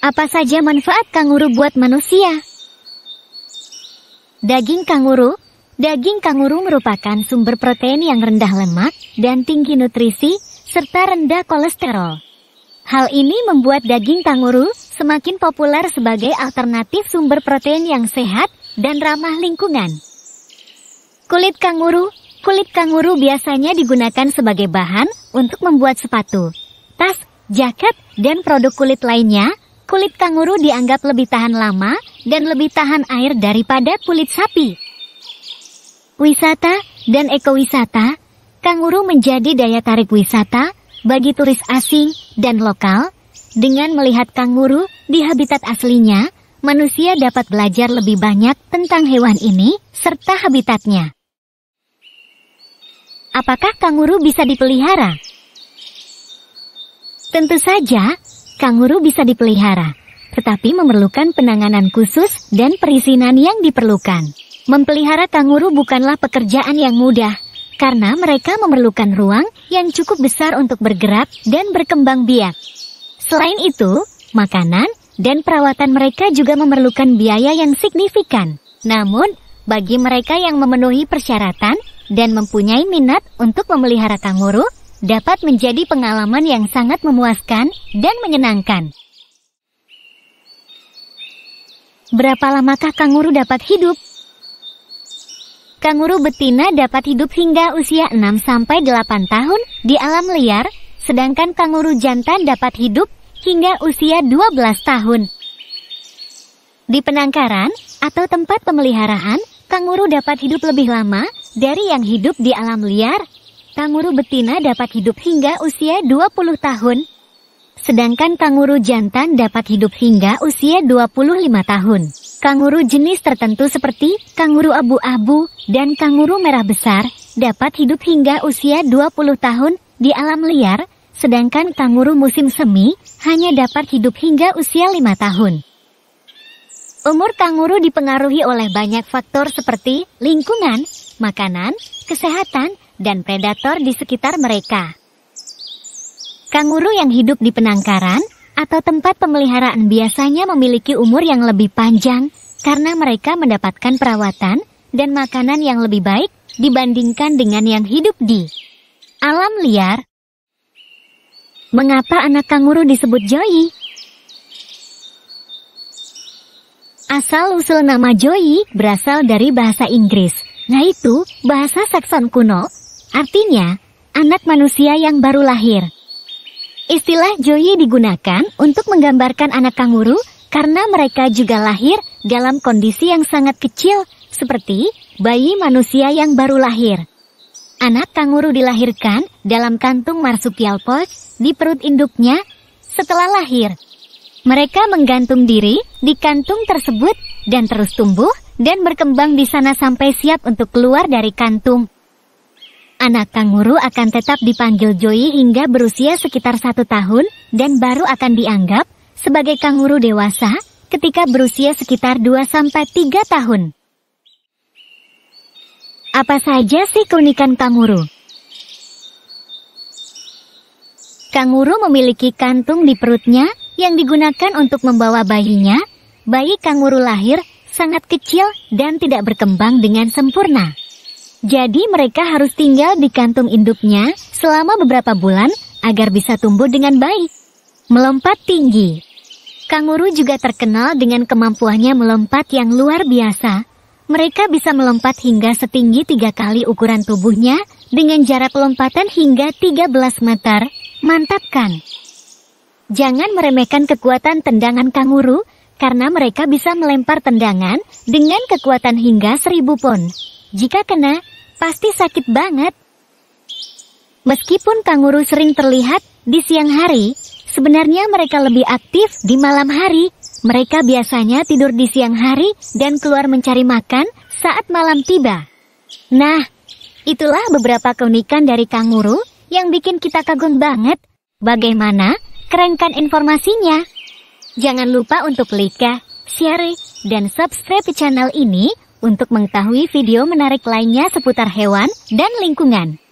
Apa saja manfaat kanguru buat manusia? Daging kanguru Daging kanguru merupakan sumber protein yang rendah lemak dan tinggi nutrisi, serta rendah kolesterol. Hal ini membuat daging kanguru semakin populer sebagai alternatif sumber protein yang sehat dan ramah lingkungan. Kulit kanguru Kulit kanguru biasanya digunakan sebagai bahan untuk membuat sepatu, tas, jaket, dan produk kulit lainnya kulit kanguru dianggap lebih tahan lama dan lebih tahan air daripada kulit sapi. Wisata dan ekowisata, kanguru menjadi daya tarik wisata bagi turis asing dan lokal. Dengan melihat kanguru di habitat aslinya, manusia dapat belajar lebih banyak tentang hewan ini serta habitatnya. Apakah kanguru bisa dipelihara? Tentu saja, kanguru bisa dipelihara, tetapi memerlukan penanganan khusus dan perizinan yang diperlukan. Mempelihara kanguru bukanlah pekerjaan yang mudah, karena mereka memerlukan ruang yang cukup besar untuk bergerak dan berkembang biak. Selain itu, makanan dan perawatan mereka juga memerlukan biaya yang signifikan. Namun, bagi mereka yang memenuhi persyaratan dan mempunyai minat untuk memelihara kanguru, dapat menjadi pengalaman yang sangat memuaskan dan menyenangkan. Berapa lamakah kanguru dapat hidup? Kanguru betina dapat hidup hingga usia 6-8 tahun di alam liar, sedangkan kanguru jantan dapat hidup hingga usia 12 tahun. Di penangkaran atau tempat pemeliharaan, kanguru dapat hidup lebih lama dari yang hidup di alam liar kanguru betina dapat hidup hingga usia 20 tahun, sedangkan kanguru jantan dapat hidup hingga usia 25 tahun. Kanguru jenis tertentu seperti kanguru abu-abu dan kanguru merah besar dapat hidup hingga usia 20 tahun di alam liar, sedangkan kanguru musim semi hanya dapat hidup hingga usia 5 tahun. Umur kanguru dipengaruhi oleh banyak faktor seperti lingkungan, makanan, kesehatan, dan predator di sekitar mereka. Kanguru yang hidup di penangkaran atau tempat pemeliharaan biasanya memiliki umur yang lebih panjang karena mereka mendapatkan perawatan dan makanan yang lebih baik dibandingkan dengan yang hidup di alam liar. Mengapa anak kanguru disebut Joy? Asal-usul nama Joy berasal dari bahasa Inggris, yaitu bahasa Saxon kuno Artinya, anak manusia yang baru lahir. Istilah joyi digunakan untuk menggambarkan anak kanguru karena mereka juga lahir dalam kondisi yang sangat kecil seperti bayi manusia yang baru lahir. Anak kanguru dilahirkan dalam kantung marsupial pouch di perut induknya setelah lahir. Mereka menggantung diri di kantung tersebut dan terus tumbuh dan berkembang di sana sampai siap untuk keluar dari kantung. Anak kanguru akan tetap dipanggil Joey hingga berusia sekitar satu tahun dan baru akan dianggap sebagai kanguru dewasa ketika berusia sekitar 2-3 tahun. Apa saja sih keunikan kanguru? Kanguru memiliki kantung di perutnya yang digunakan untuk membawa bayinya. Bayi kanguru lahir sangat kecil dan tidak berkembang dengan sempurna. Jadi mereka harus tinggal di kantung induknya selama beberapa bulan agar bisa tumbuh dengan baik. Melompat tinggi. Kanguru juga terkenal dengan kemampuannya melompat yang luar biasa. Mereka bisa melompat hingga setinggi tiga kali ukuran tubuhnya dengan jarak lompatan hingga 13 meter. Mantap kan? Jangan meremehkan kekuatan tendangan kanguru karena mereka bisa melempar tendangan dengan kekuatan hingga seribu pon. Jika kena, pasti sakit banget. Meskipun kanguru sering terlihat di siang hari, sebenarnya mereka lebih aktif di malam hari. Mereka biasanya tidur di siang hari dan keluar mencari makan saat malam tiba. Nah, itulah beberapa keunikan dari kanguru yang bikin kita kagum banget. Bagaimana? Kerenkan informasinya. Jangan lupa untuk like, share, dan subscribe channel ini untuk mengetahui video menarik lainnya seputar hewan dan lingkungan.